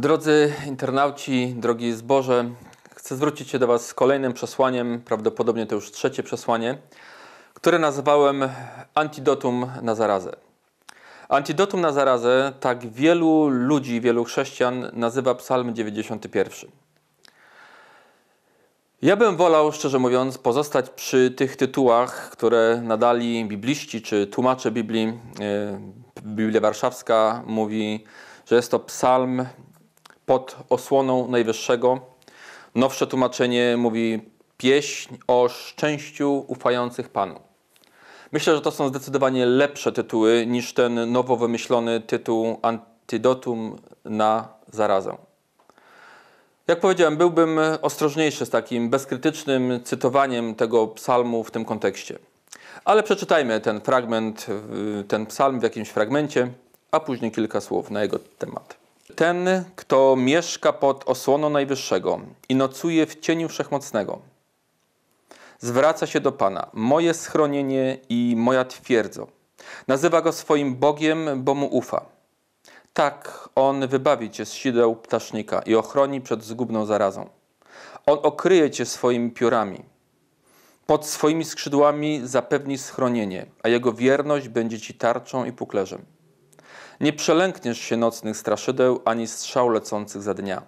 Drodzy internauci, drogi zboże, chcę zwrócić się do Was z kolejnym przesłaniem, prawdopodobnie to już trzecie przesłanie, które nazwałem antidotum na zarazę. Antidotum na zarazę tak wielu ludzi, wielu chrześcijan nazywa Psalm 91. Ja bym wolał, szczerze mówiąc, pozostać przy tych tytułach, które nadali bibliści czy tłumacze Biblii. E, Biblia Warszawska mówi, że jest to psalm pod osłoną Najwyższego. Nowsze tłumaczenie mówi pieśń o szczęściu ufających Panu. Myślę, że to są zdecydowanie lepsze tytuły niż ten nowo wymyślony tytuł Antidotum na zarazę. Jak powiedziałem, byłbym ostrożniejszy z takim bezkrytycznym cytowaniem tego psalmu w tym kontekście. Ale przeczytajmy ten fragment, ten psalm w jakimś fragmencie, a później kilka słów na jego temat. Ten, kto mieszka pod osłoną Najwyższego i nocuje w cieniu Wszechmocnego, zwraca się do Pana, moje schronienie i moja twierdzo. Nazywa go swoim Bogiem, bo mu ufa. Tak, on wybawi cię z sideł ptasznika i ochroni przed zgubną zarazą. On okryje cię swoimi piórami. Pod swoimi skrzydłami zapewni schronienie, a jego wierność będzie ci tarczą i puklerzem. Nie przelękniesz się nocnych straszydeł, ani strzał lecących za dnia.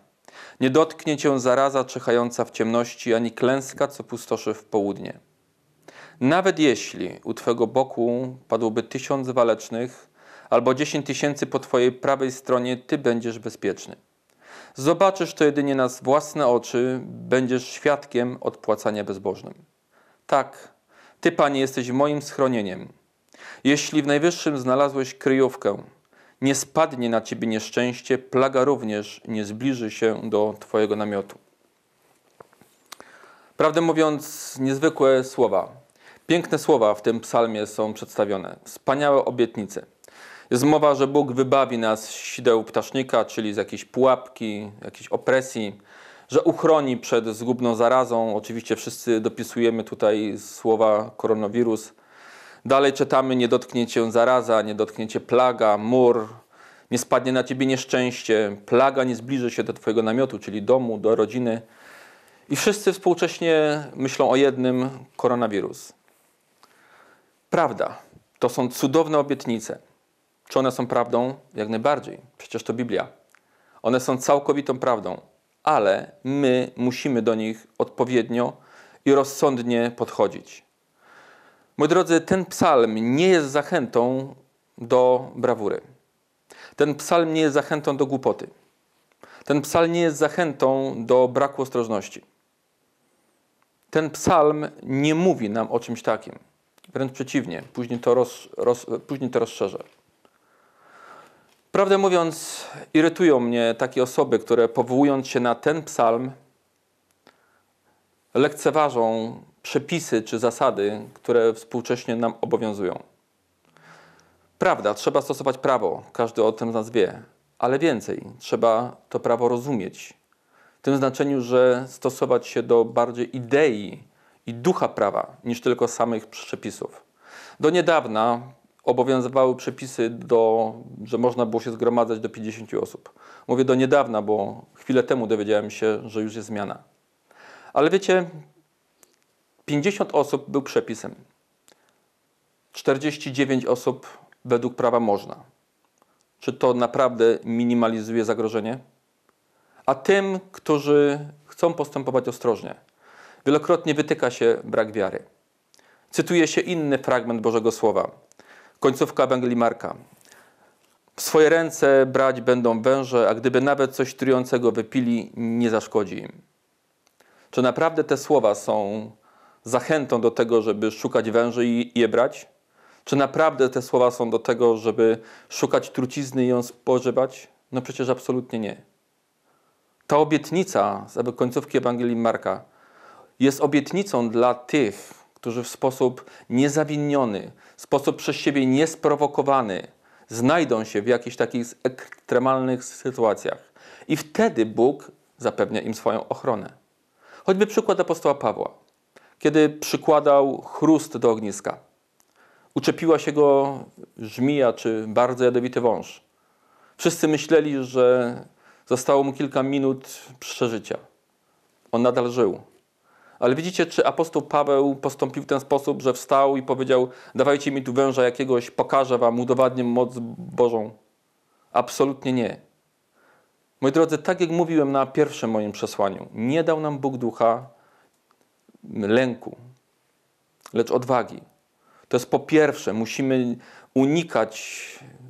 Nie dotknie cię zaraza czyhająca w ciemności, ani klęska, co pustoszy w południe. Nawet jeśli u twego boku padłoby tysiąc walecznych, albo dziesięć tysięcy po twojej prawej stronie, ty będziesz bezpieczny. Zobaczysz to jedynie na własne oczy, będziesz świadkiem odpłacania bezbożnym. Tak, ty, Panie, jesteś moim schronieniem. Jeśli w najwyższym znalazłeś kryjówkę, nie spadnie na ciebie nieszczęście, plaga również nie zbliży się do twojego namiotu. Prawdę mówiąc, niezwykłe słowa. Piękne słowa w tym psalmie są przedstawione. Wspaniałe obietnice. Jest mowa, że Bóg wybawi nas z sideł ptasznika, czyli z jakiejś pułapki, jakiejś opresji, że uchroni przed zgubną zarazą. Oczywiście wszyscy dopisujemy tutaj słowa koronawirus, Dalej czytamy, nie dotknie cię zaraza, nie dotknie cię plaga, mur, nie spadnie na ciebie nieszczęście, plaga nie zbliży się do twojego namiotu, czyli domu, do rodziny. I wszyscy współcześnie myślą o jednym koronawirus. Prawda. To są cudowne obietnice. Czy one są prawdą? Jak najbardziej. Przecież to Biblia. One są całkowitą prawdą, ale my musimy do nich odpowiednio i rozsądnie podchodzić. Moi drodzy, ten psalm nie jest zachętą do brawury. Ten psalm nie jest zachętą do głupoty. Ten psalm nie jest zachętą do braku ostrożności. Ten psalm nie mówi nam o czymś takim. Wręcz przeciwnie, później to, roz, roz, później to Prawdę mówiąc, irytują mnie takie osoby, które powołując się na ten psalm, lekceważą przepisy czy zasady, które współcześnie nam obowiązują. Prawda, trzeba stosować prawo, każdy o tym z nas wie, ale więcej, trzeba to prawo rozumieć. W tym znaczeniu, że stosować się do bardziej idei i ducha prawa niż tylko samych przepisów. Do niedawna obowiązywały przepisy, do, że można było się zgromadzać do 50 osób. Mówię do niedawna, bo chwilę temu dowiedziałem się, że już jest zmiana. Ale wiecie, 50 osób był przepisem. 49 osób według prawa można. Czy to naprawdę minimalizuje zagrożenie? A tym, którzy chcą postępować ostrożnie, wielokrotnie wytyka się brak wiary. Cytuje się inny fragment Bożego Słowa, końcówka Ewangelii Marka. W swoje ręce brać będą węże, a gdyby nawet coś trującego wypili, nie zaszkodzi im. Czy naprawdę te słowa są zachętą do tego, żeby szukać węży i je brać? Czy naprawdę te słowa są do tego, żeby szukać trucizny i ją spożywać? No przecież absolutnie nie. Ta obietnica z końcówki Ewangelii Marka jest obietnicą dla tych, którzy w sposób niezawiniony, sposób przez siebie niesprowokowany znajdą się w jakichś takich ekstremalnych sytuacjach. I wtedy Bóg zapewnia im swoją ochronę. Choćby przykład apostoła Pawła kiedy przykładał chrust do ogniska. Uczepiła się go żmija czy bardzo jadowity wąż. Wszyscy myśleli, że zostało mu kilka minut przeżycia. On nadal żył. Ale widzicie, czy apostoł Paweł postąpił w ten sposób, że wstał i powiedział: Dawajcie mi tu węża jakiegoś, pokażę wam, udowadnię moc Bożą. Absolutnie nie. Moi drodzy, tak jak mówiłem na pierwszym moim przesłaniu, nie dał nam Bóg ducha, lęku, lecz odwagi. To jest po pierwsze, musimy unikać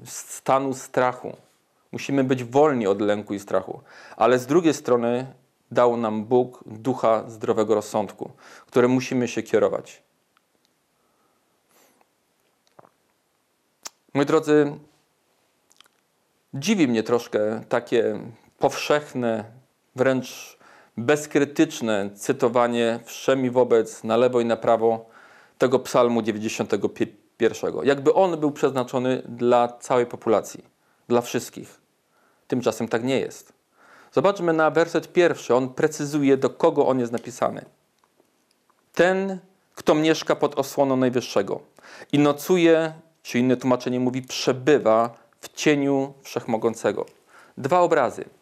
stanu strachu. Musimy być wolni od lęku i strachu. Ale z drugiej strony dał nam Bóg ducha zdrowego rozsądku, którym musimy się kierować. Moi drodzy, dziwi mnie troszkę takie powszechne, wręcz bezkrytyczne cytowanie wszemi wobec, na lewo i na prawo tego psalmu 91. Jakby on był przeznaczony dla całej populacji, dla wszystkich. Tymczasem tak nie jest. Zobaczmy na werset pierwszy. On precyzuje, do kogo on jest napisany. Ten, kto mieszka pod osłoną Najwyższego i nocuje, czy inne tłumaczenie mówi, przebywa w cieniu Wszechmogącego. Dwa obrazy –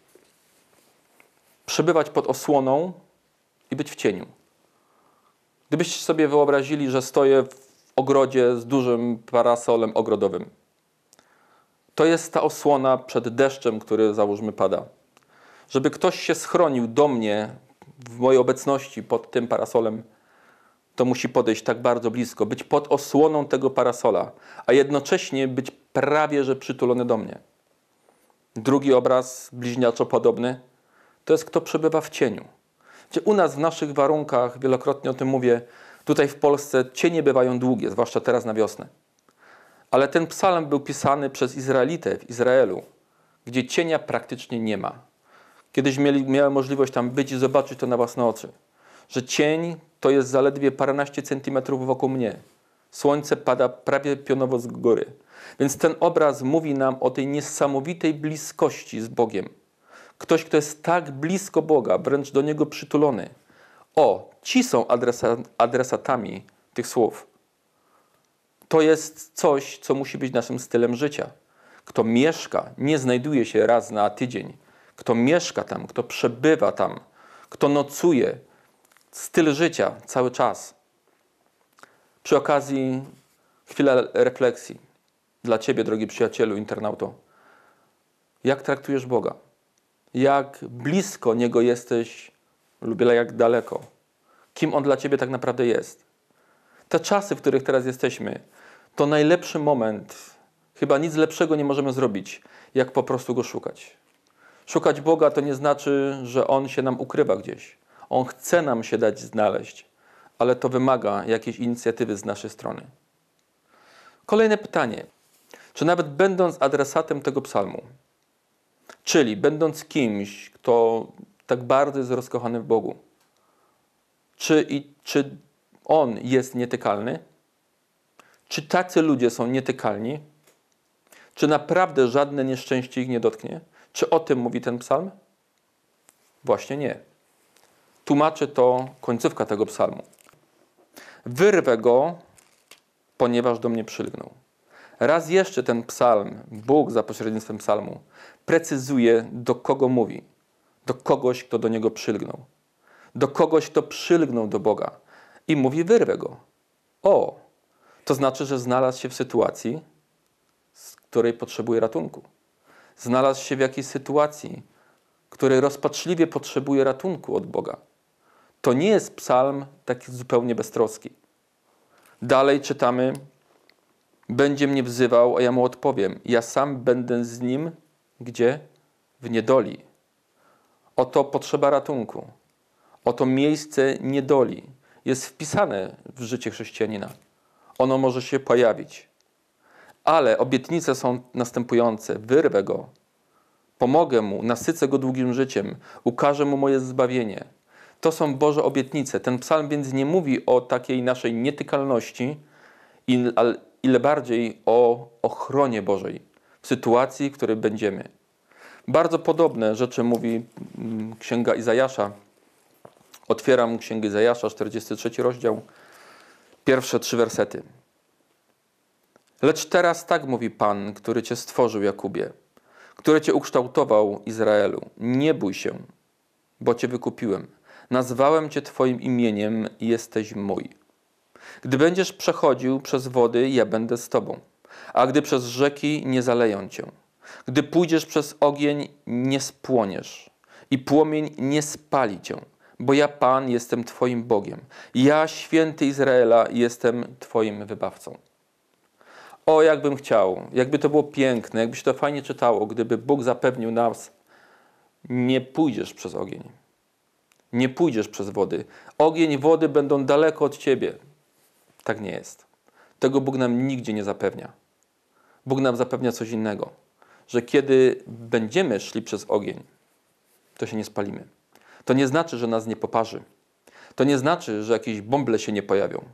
przebywać pod osłoną i być w cieniu. Gdybyście sobie wyobrazili, że stoję w ogrodzie z dużym parasolem ogrodowym, to jest ta osłona przed deszczem, który załóżmy pada. Żeby ktoś się schronił do mnie w mojej obecności pod tym parasolem, to musi podejść tak bardzo blisko, być pod osłoną tego parasola, a jednocześnie być prawie że przytulony do mnie. Drugi obraz, bliźniaczo podobny to jest kto przebywa w cieniu. Gdzie u nas w naszych warunkach, wielokrotnie o tym mówię, tutaj w Polsce cienie bywają długie, zwłaszcza teraz na wiosnę. Ale ten psalm był pisany przez Izraelitę w Izraelu, gdzie cienia praktycznie nie ma. Kiedyś mieli, miałem możliwość tam być i zobaczyć to na własne oczy. Że cień to jest zaledwie paranaście centymetrów wokół mnie. Słońce pada prawie pionowo z góry. Więc ten obraz mówi nam o tej niesamowitej bliskości z Bogiem, Ktoś, kto jest tak blisko Boga, wręcz do Niego przytulony. O, ci są adresatami tych słów. To jest coś, co musi być naszym stylem życia. Kto mieszka, nie znajduje się raz na tydzień. Kto mieszka tam, kto przebywa tam, kto nocuje, styl życia cały czas. Przy okazji chwila refleksji dla Ciebie, drogi przyjacielu, internauto. Jak traktujesz Boga? jak blisko Niego jesteś lub jak daleko. Kim On dla Ciebie tak naprawdę jest. Te czasy, w których teraz jesteśmy, to najlepszy moment. Chyba nic lepszego nie możemy zrobić, jak po prostu Go szukać. Szukać Boga to nie znaczy, że On się nam ukrywa gdzieś. On chce nam się dać znaleźć, ale to wymaga jakiejś inicjatywy z naszej strony. Kolejne pytanie. Czy nawet będąc adresatem tego psalmu, Czyli będąc kimś, kto tak bardzo jest rozkochany w Bogu, czy, i, czy on jest nietykalny? Czy tacy ludzie są nietykalni? Czy naprawdę żadne nieszczęście ich nie dotknie? Czy o tym mówi ten psalm? Właśnie nie. Tłumaczy to końcówka tego psalmu. Wyrwę go, ponieważ do mnie przylgnął. Raz jeszcze ten psalm, Bóg za pośrednictwem psalmu, precyzuje, do kogo mówi. Do kogoś, kto do niego przylgnął. Do kogoś, kto przylgnął do Boga i mówi: wyrwę go. O! To znaczy, że znalazł się w sytuacji, z której potrzebuje ratunku. Znalazł się w jakiejś sytuacji, której rozpaczliwie potrzebuje ratunku od Boga. To nie jest psalm taki zupełnie beztroski. Dalej czytamy będzie mnie wzywał, a ja mu odpowiem. Ja sam będę z nim gdzie? W niedoli. Oto potrzeba ratunku. Oto miejsce niedoli jest wpisane w życie chrześcijanina. Ono może się pojawić. Ale obietnice są następujące: wyrwę go, pomogę mu, nasycę go długim życiem, ukażę mu moje zbawienie. To są Boże obietnice. Ten psalm więc nie mówi o takiej naszej nietykalności, ile bardziej o ochronie Bożej w sytuacji, w której będziemy. Bardzo podobne rzeczy mówi mm, Księga Izajasza. Otwieram Księgę Izajasza, 43 rozdział, pierwsze trzy wersety. Lecz teraz tak mówi Pan, który Cię stworzył, Jakubie, który Cię ukształtował, Izraelu. Nie bój się, bo Cię wykupiłem. Nazwałem Cię Twoim imieniem i jesteś mój. Gdy będziesz przechodził przez wody, ja będę z tobą, a gdy przez rzeki, nie zaleją cię. Gdy pójdziesz przez ogień, nie spłoniesz i płomień nie spali cię, bo ja Pan jestem Twoim Bogiem. Ja, święty Izraela, jestem Twoim wybawcą. O, jakbym chciał, jakby to było piękne, jakby się to fajnie czytało, gdyby Bóg zapewnił nas, nie pójdziesz przez ogień, nie pójdziesz przez wody. Ogień, wody będą daleko od Ciebie, tak nie jest. Tego Bóg nam nigdzie nie zapewnia. Bóg nam zapewnia coś innego, że kiedy będziemy szli przez ogień, to się nie spalimy. To nie znaczy, że nas nie poparzy. To nie znaczy, że jakieś bąble się nie pojawią.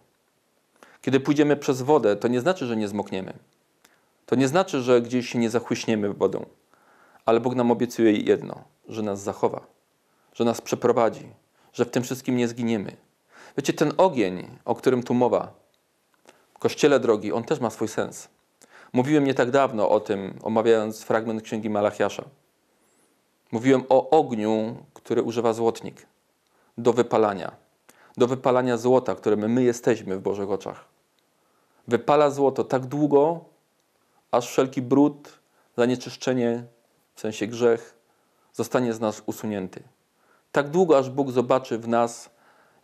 Kiedy pójdziemy przez wodę, to nie znaczy, że nie zmokniemy. To nie znaczy, że gdzieś się nie zachłyśniemy wodą. Ale Bóg nam obiecuje jedno, że nas zachowa, że nas przeprowadzi, że w tym wszystkim nie zginiemy. Wiecie, ten ogień, o którym tu mowa, Kościele drogi, on też ma swój sens. Mówiłem nie tak dawno o tym, omawiając fragment księgi Malachiasza. Mówiłem o ogniu, który używa złotnik do wypalania, do wypalania złota, którym my jesteśmy w Bożych oczach. Wypala złoto tak długo, aż wszelki brud, zanieczyszczenie, w sensie grzech, zostanie z nas usunięty. Tak długo, aż Bóg zobaczy w nas,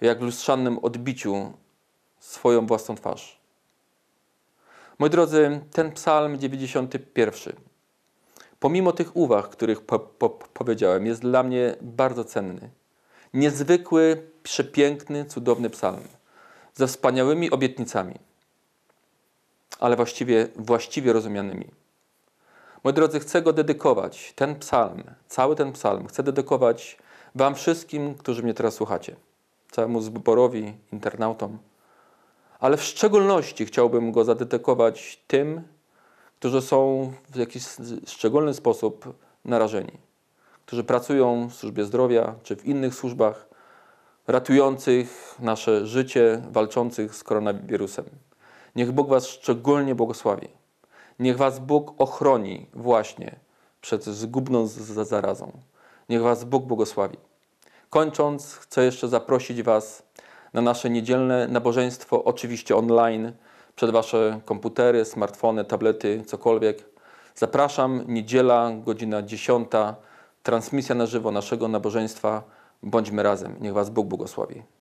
jak w lustrzanym odbiciu, swoją własną twarz. Moi drodzy, ten psalm 91, pomimo tych uwag, których po, po, powiedziałem, jest dla mnie bardzo cenny. Niezwykły, przepiękny, cudowny psalm ze wspaniałymi obietnicami, ale właściwie, właściwie rozumianymi. Moi drodzy, chcę go dedykować, ten psalm, cały ten psalm, chcę dedykować Wam wszystkim, którzy mnie teraz słuchacie, całemu zborowi, internautom ale w szczególności chciałbym go zadetekować tym, którzy są w jakiś szczególny sposób narażeni, którzy pracują w służbie zdrowia czy w innych służbach ratujących nasze życie, walczących z koronawirusem. Niech Bóg Was szczególnie błogosławi. Niech Was Bóg ochroni właśnie przed zgubną zarazą. Niech Was Bóg błogosławi. Kończąc, chcę jeszcze zaprosić Was na nasze niedzielne nabożeństwo, oczywiście online, przed Wasze komputery, smartfony, tablety, cokolwiek. Zapraszam, niedziela, godzina 10, transmisja na żywo naszego nabożeństwa. Bądźmy razem. Niech Was Bóg błogosławi.